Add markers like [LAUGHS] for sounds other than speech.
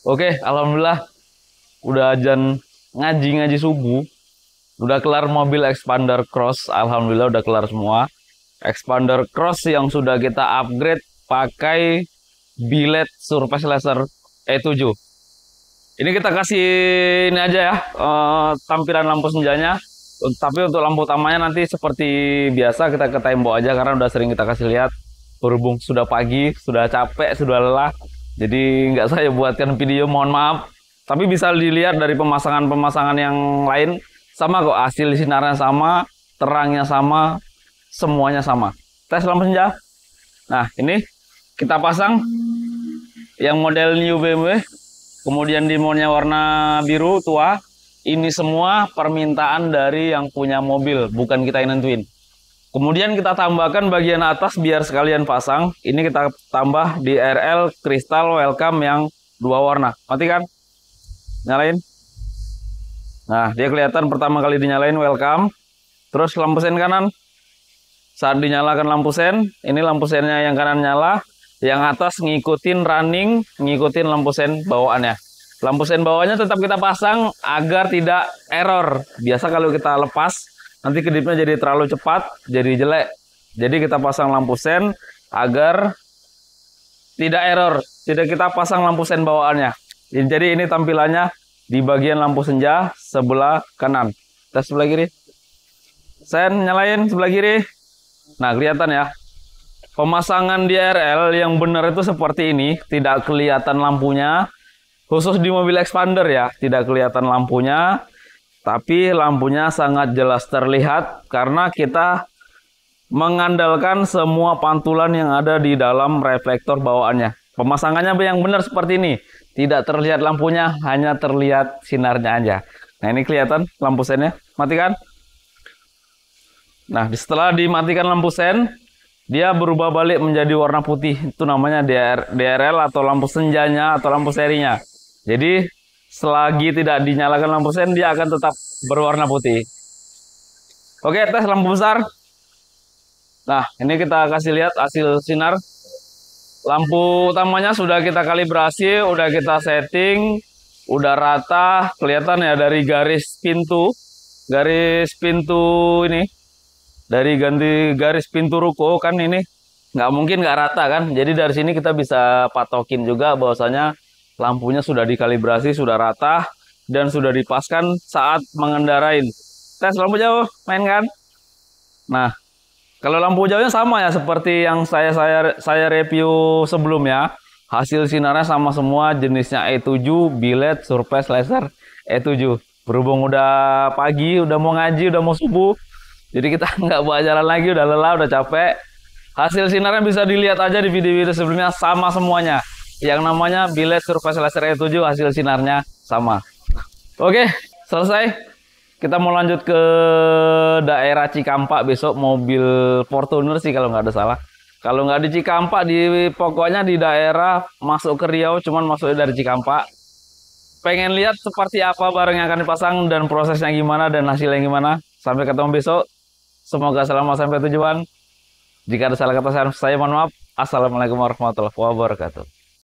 Oke, alhamdulillah udah ajan ngaji-ngaji subuh. Udah kelar mobil Expander Cross, alhamdulillah udah kelar semua. Expander Cross yang sudah kita upgrade pakai bilet surface laser E7. Ini kita kasih ini aja ya, eh, tampilan lampu senjanya. Tapi untuk lampu utamanya nanti seperti biasa kita ke tembok aja karena udah sering kita kasih lihat. Berhubung sudah pagi, sudah capek, sudah lelah, jadi nggak saya buatkan video, mohon maaf. Tapi bisa dilihat dari pemasangan-pemasangan yang lain, sama kok hasil sinarnya sama, terangnya sama, semuanya sama. Tes lampu senja. Nah, ini kita pasang yang model new BMW, kemudian dimonya warna biru tua. Ini semua permintaan dari yang punya mobil, bukan kita yang nentuin. Kemudian kita tambahkan bagian atas biar sekalian pasang. Ini kita tambah di RL kristal welcome yang dua warna. Matikan. Nyalain. Nah, dia kelihatan pertama kali dinyalain welcome. Terus lampu sen kanan. Saat dinyalakan lampu sen, ini lampu sennya yang kanan nyala, yang atas ngikutin running, ngikutin lampu sen bawaannya. Lampu sen bawaannya tetap kita pasang agar tidak error. Biasa kalau kita lepas, nanti kedipnya jadi terlalu cepat, jadi jelek. Jadi kita pasang lampu sen agar tidak error. Tidak kita pasang lampu sen bawaannya. Jadi ini tampilannya di bagian lampu senja sebelah kanan. Tes sebelah kiri. Sen nyalain sebelah kiri. Nah, kelihatan ya. Pemasangan di RL yang benar itu seperti ini, tidak kelihatan lampunya. Khusus di mobil expander ya, tidak kelihatan lampunya. Tapi lampunya sangat jelas terlihat karena kita mengandalkan semua pantulan yang ada di dalam reflektor bawaannya. Pemasangannya yang benar seperti ini. Tidak terlihat lampunya, hanya terlihat sinarnya aja. Nah ini kelihatan lampu sennya. Matikan. Nah setelah dimatikan lampu sen, dia berubah balik menjadi warna putih. Itu namanya DR, DRL atau lampu senjanya atau lampu serinya. Jadi selagi tidak dinyalakan lampu sen dia akan tetap berwarna putih. Oke, tes lampu besar. Nah, ini kita kasih lihat hasil sinar. Lampu utamanya sudah kita kalibrasi, udah kita setting, udah rata, kelihatan ya dari garis pintu, garis pintu ini, dari ganti garis pintu ruko kan ini nggak mungkin nggak rata kan. Jadi dari sini kita bisa patokin juga bahwasanya Lampunya sudah dikalibrasi, sudah rata, dan sudah dipaskan saat mengendarain. Tes lampu jauh, main kan? Nah, kalau lampu jauhnya sama ya seperti yang saya saya saya review sebelumnya. Hasil sinarnya sama semua jenisnya E7, billet, surface, laser, E7. Berhubung udah pagi, udah mau ngaji, udah mau subuh. Jadi kita [LAUGHS] nggak buat jalan lagi, udah lelah, udah capek. Hasil sinarnya bisa dilihat aja di video-video sebelumnya sama semuanya yang namanya bilet surface laser E7 hasil sinarnya sama. Oke, selesai. Kita mau lanjut ke daerah Cikampak besok mobil Fortuner sih kalau nggak ada salah. Kalau nggak di Cikampak di pokoknya di daerah masuk ke Riau cuman masuknya dari Cikampak. Pengen lihat seperti apa barang yang akan dipasang dan prosesnya gimana dan hasilnya gimana. Sampai ketemu besok. Semoga selamat sampai tujuan. Jika ada salah kata saya mohon maaf. Assalamualaikum warahmatullahi wabarakatuh.